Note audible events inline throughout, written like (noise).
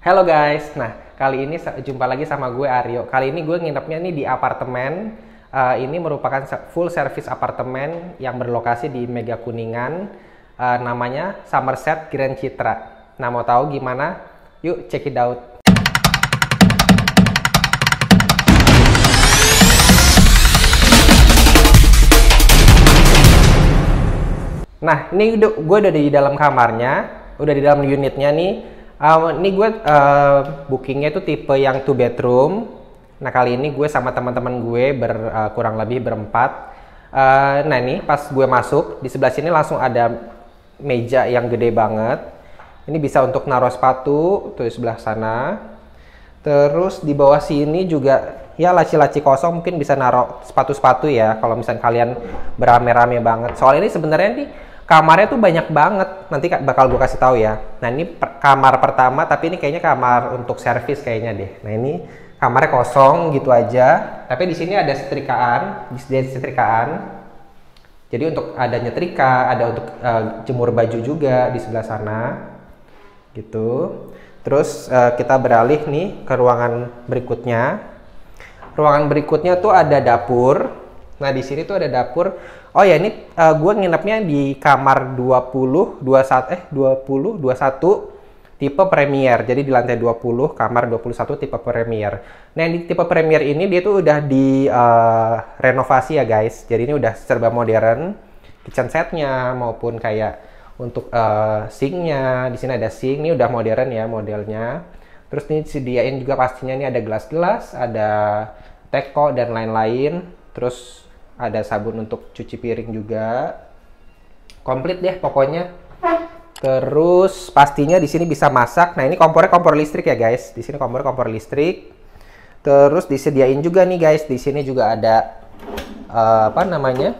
Halo guys, nah kali ini jumpa lagi sama gue Aryo. Kali ini gue nginepnya nih di apartemen. Uh, ini merupakan full service apartemen yang berlokasi di Mega Kuningan. Uh, namanya Somerset Grand Citra. Nah mau tahu gimana? Yuk check it out. Nah ini gue udah di dalam kamarnya, udah di dalam unitnya nih Um, ini gue uh, bookingnya itu tipe yang two bedroom. Nah kali ini gue sama teman-teman gue ber, uh, kurang lebih berempat. Uh, nah ini pas gue masuk di sebelah sini langsung ada meja yang gede banget. Ini bisa untuk naruh sepatu tuh di sebelah sana. Terus di bawah sini juga ya laci-laci kosong mungkin bisa naruh sepatu-sepatu ya kalau misalnya kalian berame-rame banget. Soalnya ini sebenarnya nih kamarnya tuh banyak banget. Nanti bakal gue kasih tahu ya. Nah ini per kamar pertama, tapi ini kayaknya kamar untuk servis kayaknya deh. Nah ini kamarnya kosong gitu aja. Tapi di sini ada setrikaan, disediain setrikaan. Jadi untuk ada nyetrika, ada untuk uh, jemur baju juga di sebelah sana, gitu. Terus uh, kita beralih nih ke ruangan berikutnya. Ruangan berikutnya tuh ada dapur. Nah di sini tuh ada dapur oh ya ini uh, eh, gue nginepnya di kamar 20, 21 eh 20, 21 tipe premier. Jadi di lantai 20, kamar 21 tipe premier. Nah, yang di tipe premier ini dia tuh udah di uh, renovasi ya, guys. Jadi ini udah serba modern. Kitchen setnya maupun kayak untuk uh, sinknya. Di sini ada sink, ini udah modern ya modelnya. Terus ini disediain juga pastinya ini ada gelas-gelas, ada teko dan lain-lain. Terus ada sabun untuk cuci piring juga komplit deh pokoknya terus pastinya di sini bisa masak nah ini kompornya kompor listrik ya guys di sini kompor, kompor listrik terus disediain juga nih guys di sini juga ada uh, apa namanya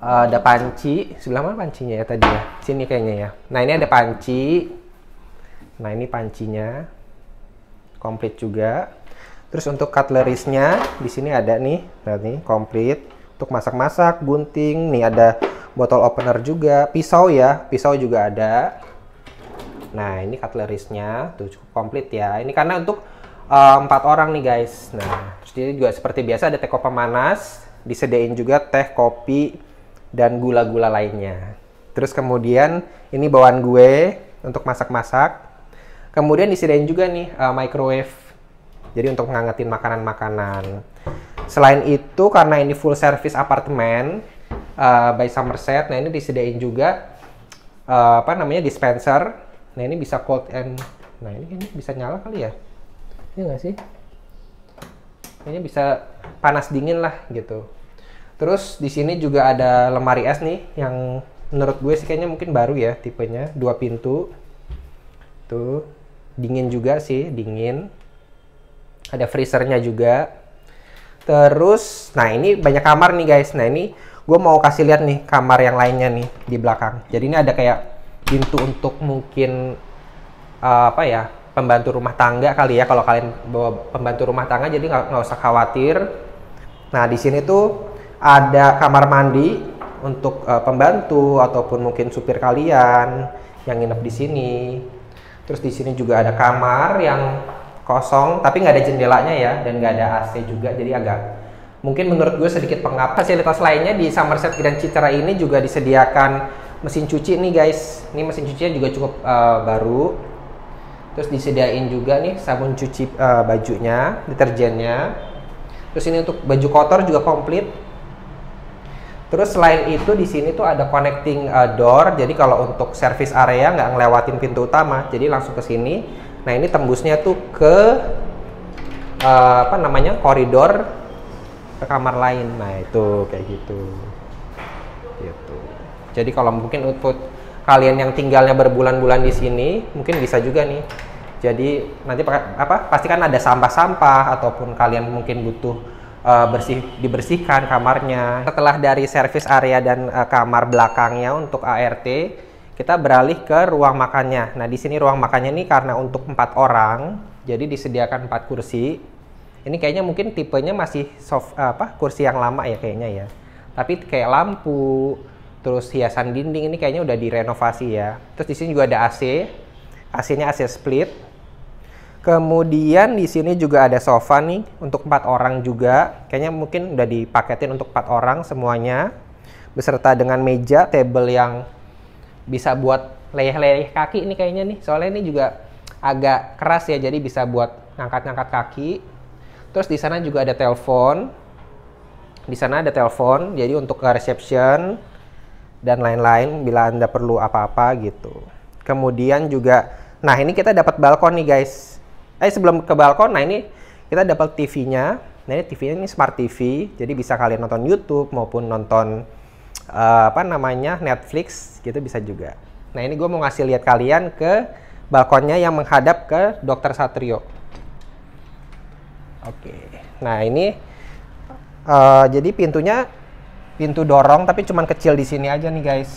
uh, ada panci sebelah mana pancinya ya tadi ya sini kayaknya ya nah ini ada panci nah ini pancinya komplit juga Terus untuk cutlerisnya di sini ada nih, nah nih, komplit. Untuk masak-masak, gunting, nih ada botol opener juga, pisau ya, pisau juga ada. Nah, ini cutlerisnya tuh cukup komplit ya. Ini karena untuk eh, empat uh, orang nih guys. Nah, terus dia juga seperti biasa ada teko pemanas, disediain juga teh, kopi, dan gula-gula lainnya. Terus kemudian ini bawaan gue untuk masak-masak. Kemudian disediain juga nih uh, microwave jadi untuk ngangetin makanan-makanan. Selain itu karena ini full service apartemen uh, by Somerset, nah ini disediain juga uh, apa namanya dispenser. Nah ini bisa cold and nah ini ini bisa nyala kali ya? Iya nggak sih? Ini bisa panas dingin lah gitu. Terus di sini juga ada lemari es nih yang menurut gue sih kayaknya mungkin baru ya tipenya dua pintu tuh dingin juga sih dingin ada freezernya juga terus nah ini banyak kamar nih guys nah ini gue mau kasih lihat nih kamar yang lainnya nih di belakang jadi ini ada kayak pintu untuk mungkin uh, apa ya pembantu rumah tangga kali ya kalau kalian bawa pembantu rumah tangga jadi nggak usah khawatir nah di sini tuh ada kamar mandi untuk uh, pembantu ataupun mungkin supir kalian yang nginep di sini terus di sini juga ada kamar yang kosong tapi nggak ada jendelanya ya dan nggak ada AC juga jadi agak mungkin menurut gue sedikit pengap fasilitas lainnya di Somerset Grand Citra ini juga disediakan mesin cuci nih guys ini mesin cucinya juga cukup uh, baru terus disediain juga nih sabun cuci uh, bajunya deterjennya terus ini untuk baju kotor juga komplit terus selain itu di sini tuh ada connecting uh, door jadi kalau untuk service area nggak ngelewatin pintu utama jadi langsung ke sini Nah ini tembusnya tuh ke uh, apa namanya koridor ke kamar lain. Nah itu kayak gitu. Gitu. Jadi kalau mungkin untuk kalian yang tinggalnya berbulan-bulan di sini, mungkin bisa juga nih. Jadi nanti apa? Pastikan ada sampah-sampah ataupun kalian mungkin butuh uh, bersih dibersihkan kamarnya. Setelah dari service area dan uh, kamar belakangnya untuk ART kita beralih ke ruang makannya. Nah, di sini ruang makannya ini karena untuk empat orang, jadi disediakan empat kursi. Ini kayaknya mungkin tipenya masih soft apa kursi yang lama ya kayaknya ya. Tapi kayak lampu, terus hiasan dinding ini kayaknya udah direnovasi ya. Terus di sini juga ada AC. AC-nya AC split. Kemudian di sini juga ada sofa nih untuk empat orang juga. Kayaknya mungkin udah dipaketin untuk empat orang semuanya beserta dengan meja, table yang bisa buat leleh-leleh kaki ini kayaknya nih soalnya ini juga agak keras ya jadi bisa buat ngangkat-ngangkat kaki terus di sana juga ada telepon di sana ada telepon jadi untuk ke reception dan lain-lain bila anda perlu apa-apa gitu kemudian juga nah ini kita dapat balkon nih guys eh sebelum ke balkon nah ini kita dapat TV-nya nah ini TV-nya ini smart TV jadi bisa kalian nonton YouTube maupun nonton uh, apa namanya Netflix gitu bisa juga. Nah ini gue mau ngasih lihat kalian ke balkonnya yang menghadap ke Dokter Satrio. Oke, nah ini uh, jadi pintunya pintu dorong tapi cuman kecil di sini aja nih guys.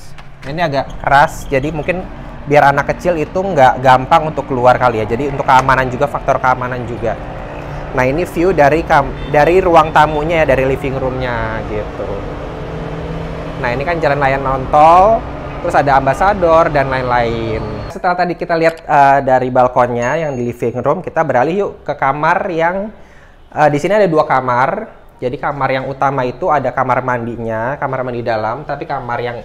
Ini agak keras jadi mungkin biar anak kecil itu nggak gampang untuk keluar kali ya. Jadi untuk keamanan juga faktor keamanan juga. Nah ini view dari kam dari ruang tamunya ya dari living roomnya gitu. Nah ini kan jalan layang nontol, terus ada ambasador dan lain-lain. Setelah tadi kita lihat uh, dari balkonnya yang di living room, kita beralih yuk ke kamar yang uh, di sini ada dua kamar. Jadi kamar yang utama itu ada kamar mandinya, kamar mandi dalam, tapi kamar yang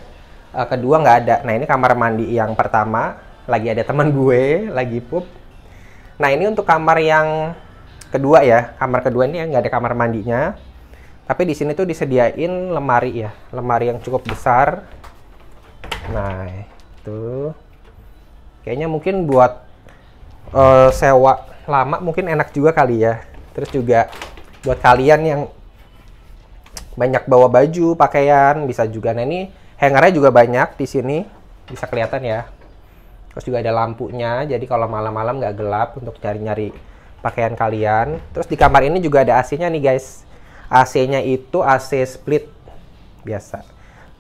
uh, kedua nggak ada. Nah ini kamar mandi yang pertama, lagi ada teman gue, lagi pup. Nah ini untuk kamar yang kedua ya, kamar kedua ini ya, nggak ada kamar mandinya tapi di sini tuh disediain lemari ya lemari yang cukup besar nah itu kayaknya mungkin buat uh, sewa lama mungkin enak juga kali ya terus juga buat kalian yang banyak bawa baju pakaian bisa juga nah ini hangernya juga banyak di sini bisa kelihatan ya terus juga ada lampunya jadi kalau malam-malam nggak gelap untuk cari-nyari pakaian kalian terus di kamar ini juga ada AC-nya nih guys AC-nya itu AC split biasa.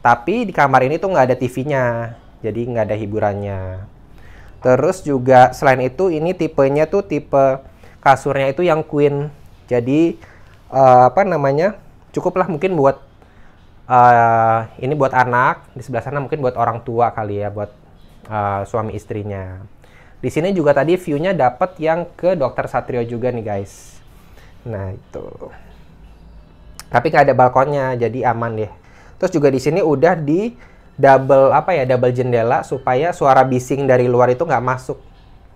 Tapi di kamar ini tuh nggak ada TV-nya, jadi nggak ada hiburannya. Terus juga selain itu ini tipenya tuh tipe kasurnya itu yang queen. Jadi uh, apa namanya? Cukuplah mungkin buat uh, ini buat anak, di sebelah sana mungkin buat orang tua kali ya, buat uh, suami istrinya. Di sini juga tadi view-nya dapat yang ke Dokter Satrio juga nih guys. Nah, itu tapi nggak ada balkonnya jadi aman deh terus juga di sini udah di double apa ya double jendela supaya suara bising dari luar itu nggak masuk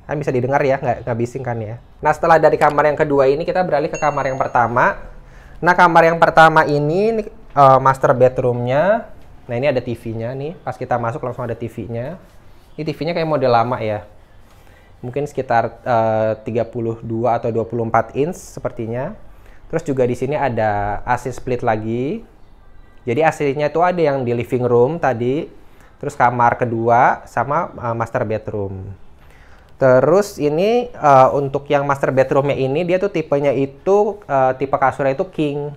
kan bisa didengar ya nggak nggak bising kan ya nah setelah dari kamar yang kedua ini kita beralih ke kamar yang pertama nah kamar yang pertama ini, ini uh, master bedroomnya nah ini ada TV-nya nih pas kita masuk langsung ada TV-nya ini TV-nya kayak model lama ya mungkin sekitar eh, uh, 32 atau 24 inch sepertinya Terus juga di sini ada AC split lagi. Jadi AC-nya itu ada yang di living room tadi, terus kamar kedua sama uh, master bedroom. Terus ini uh, untuk yang master bedroomnya ini dia tuh tipenya itu uh, tipe kasurnya itu king.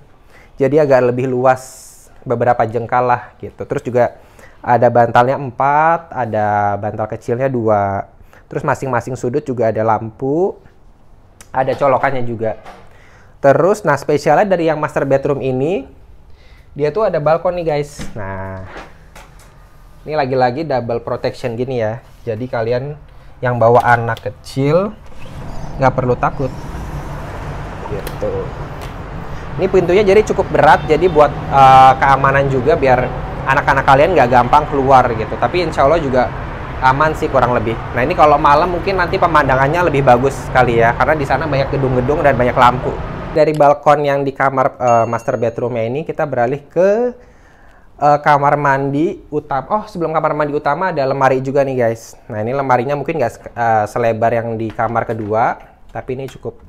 Jadi agak lebih luas beberapa jengkal lah gitu. Terus juga ada bantalnya 4, ada bantal kecilnya dua. Terus masing-masing sudut juga ada lampu, ada colokannya juga. Terus, nah spesialnya dari yang master bedroom ini, dia tuh ada balkon nih guys. Nah, ini lagi-lagi double protection gini ya. Jadi kalian yang bawa anak kecil nggak perlu takut. Gitu. Ini pintunya jadi cukup berat, jadi buat uh, keamanan juga biar anak-anak kalian nggak gampang keluar gitu. Tapi insya Allah juga aman sih kurang lebih. Nah ini kalau malam mungkin nanti pemandangannya lebih bagus sekali ya, karena di sana banyak gedung-gedung dan banyak lampu. Dari balkon yang di kamar uh, master bedroomnya ini kita beralih ke uh, kamar mandi utama. Oh, sebelum kamar mandi utama ada lemari juga nih guys. Nah ini lemarinya mungkin nggak uh, selebar yang di kamar kedua, tapi ini cukup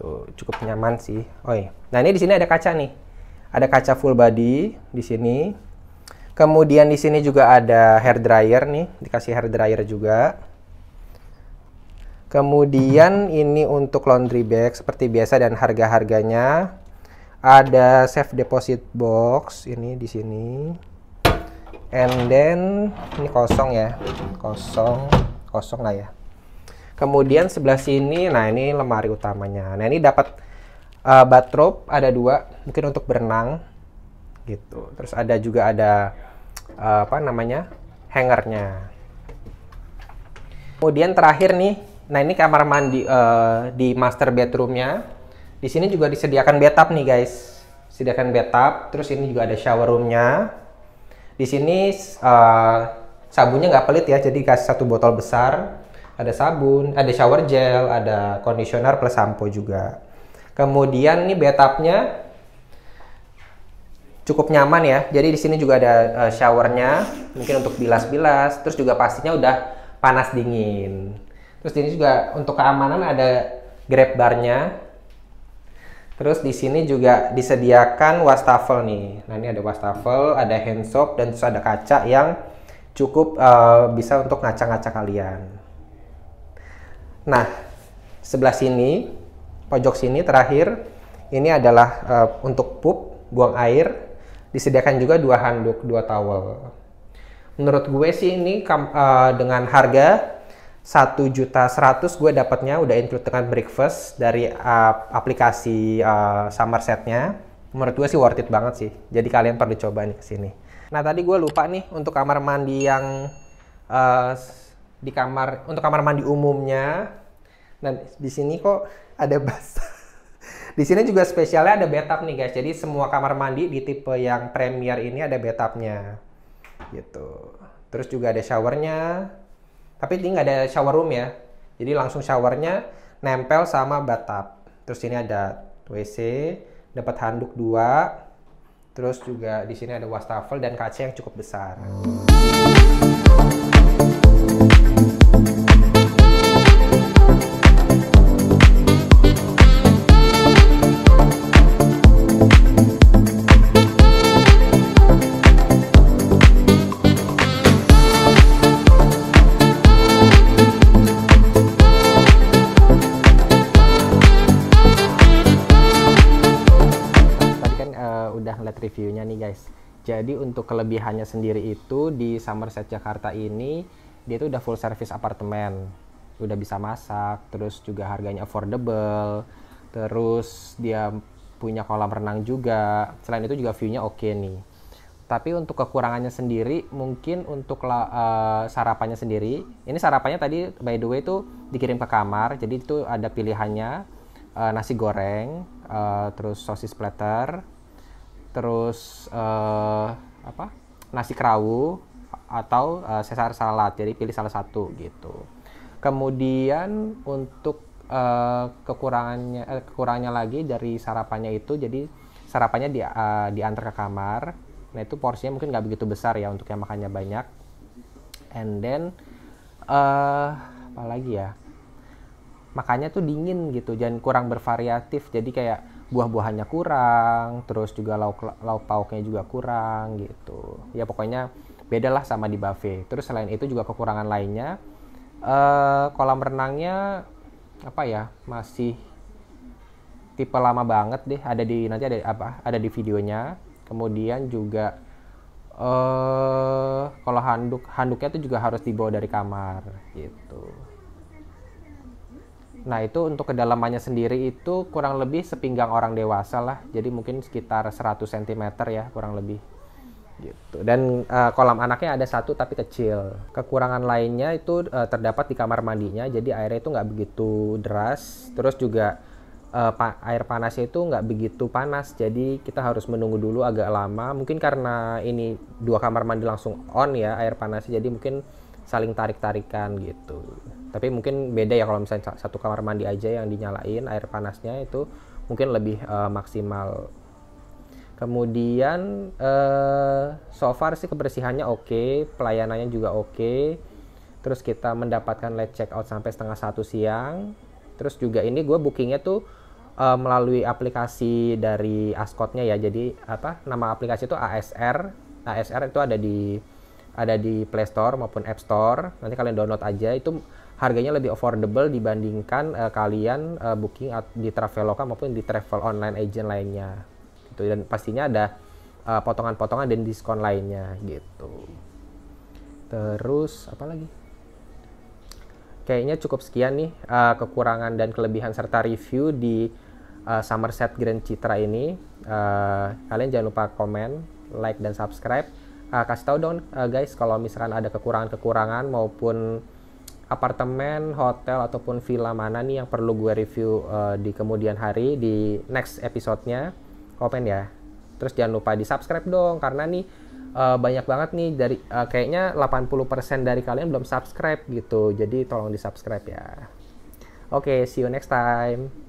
tuh cukup nyaman sih. Oh iya. Nah ini di sini ada kaca nih. Ada kaca full body di sini. Kemudian di sini juga ada hair dryer nih, dikasih hair dryer juga. Kemudian ini untuk laundry bag seperti biasa dan harga-harganya. Ada safe deposit box ini di sini. And then ini kosong ya. Kosong, kosong lah ya. Kemudian sebelah sini, nah ini lemari utamanya. Nah ini dapat uh, bathrobe ada dua, mungkin untuk berenang gitu. Terus ada juga ada uh, apa namanya hangernya. Kemudian terakhir nih Nah ini kamar mandi uh, di master bedroomnya. Di sini juga disediakan bathtub nih guys, sediakan bathtub. Terus ini juga ada shower roomnya. Di sini uh, sabunnya nggak pelit ya, jadi kasih satu botol besar. Ada sabun, ada shower gel, ada conditioner plus sampo juga. Kemudian nih bathtubnya cukup nyaman ya. Jadi di sini juga ada uh, showernya, mungkin untuk bilas-bilas. Terus juga pastinya udah panas dingin. Terus di juga untuk keamanan ada grab barnya. Terus di sini juga disediakan wastafel nih. Nah ini ada wastafel, ada hand soap, dan terus ada kaca yang cukup uh, bisa untuk ngaca-ngaca kalian. Nah sebelah sini, pojok sini terakhir, ini adalah uh, untuk pup, buang air. Disediakan juga dua handuk, dua towel. Menurut gue sih ini uh, dengan harga satu juta seratus gue dapatnya udah include dengan breakfast dari uh, aplikasi uh, Setnya. Menurut gue sih worth it banget sih. Jadi kalian perlu coba nih kesini. Nah tadi gue lupa nih untuk kamar mandi yang uh, di kamar untuk kamar mandi umumnya. Dan nah, di sini kok ada bas (laughs) di sini juga spesialnya ada bathtub nih guys. Jadi semua kamar mandi di tipe yang premier ini ada bathtubnya gitu. Terus juga ada showernya, tapi ini nggak ada shower room ya jadi langsung showernya nempel sama bathtub terus ini ada WC dapat handuk dua terus juga di sini ada wastafel dan kaca yang cukup besar. Hmm. Jadi untuk kelebihannya sendiri itu di Somerset Jakarta ini dia itu udah full service apartemen. Udah bisa masak, terus juga harganya affordable. Terus dia punya kolam renang juga. Selain itu juga view-nya oke okay nih. Tapi untuk kekurangannya sendiri, mungkin untuk uh, sarapannya sendiri, ini sarapannya tadi by the way itu dikirim ke kamar, jadi itu ada pilihannya uh, nasi goreng, uh, terus sosis platter, terus uh, apa nasi kerawu atau uh, sesar salad jadi pilih salah satu gitu kemudian untuk uh, kekurangannya uh, kekurangannya lagi dari sarapannya itu jadi sarapannya di uh, diantar ke kamar nah itu porsinya mungkin nggak begitu besar ya untuk yang makannya banyak and then uh, apa lagi ya makanya tuh dingin gitu jangan kurang bervariatif jadi kayak buah-buahannya kurang, terus juga lauk lauk pauknya juga kurang gitu. Ya pokoknya beda lah sama di buffet. Terus selain itu juga kekurangan lainnya uh, kolam renangnya apa ya masih tipe lama banget deh. Ada di nanti ada apa? Ada di videonya. Kemudian juga eh kalau handuk handuknya tuh juga harus dibawa dari kamar gitu. Nah itu untuk kedalamannya sendiri itu kurang lebih sepinggang orang dewasa lah. Jadi mungkin sekitar 100 cm ya kurang lebih. Gitu. Dan uh, kolam anaknya ada satu tapi kecil. Kekurangan lainnya itu uh, terdapat di kamar mandinya. Jadi airnya itu nggak begitu deras. Terus juga uh, pa air panasnya itu nggak begitu panas. Jadi kita harus menunggu dulu agak lama. Mungkin karena ini dua kamar mandi langsung on ya air panasnya. Jadi mungkin saling tarik-tarikan gitu tapi mungkin beda ya kalau misalnya satu kamar mandi aja yang dinyalain air panasnya itu mungkin lebih uh, maksimal kemudian uh, so far sih kebersihannya oke okay, pelayanannya juga oke okay. terus kita mendapatkan late check out sampai setengah satu siang terus juga ini gue bookingnya tuh uh, melalui aplikasi dari Ascotnya ya jadi apa nama aplikasi itu ASR ASR itu ada di ada di Play Store maupun App Store nanti kalian download aja itu harganya lebih affordable dibandingkan uh, kalian uh, booking di Traveloka maupun di travel online agent lainnya. Gitu. Dan pastinya ada potongan eh, potongan-potongan dan diskon lainnya gitu. Terus apa lagi? Kayaknya cukup sekian nih uh, kekurangan dan kelebihan serta review di uh, Somerset Grand Citra ini. Uh, kalian jangan lupa komen, like dan subscribe. Uh, kasih tahu dong uh, guys kalau misalkan ada kekurangan-kekurangan maupun apartemen, hotel ataupun villa mana nih yang perlu gue review uh, di kemudian hari di next episode-nya. Komen ya. Terus jangan lupa di-subscribe dong karena nih uh, banyak banget nih dari uh, kayaknya 80% dari kalian belum subscribe gitu. Jadi tolong di-subscribe ya. Oke, okay, see you next time.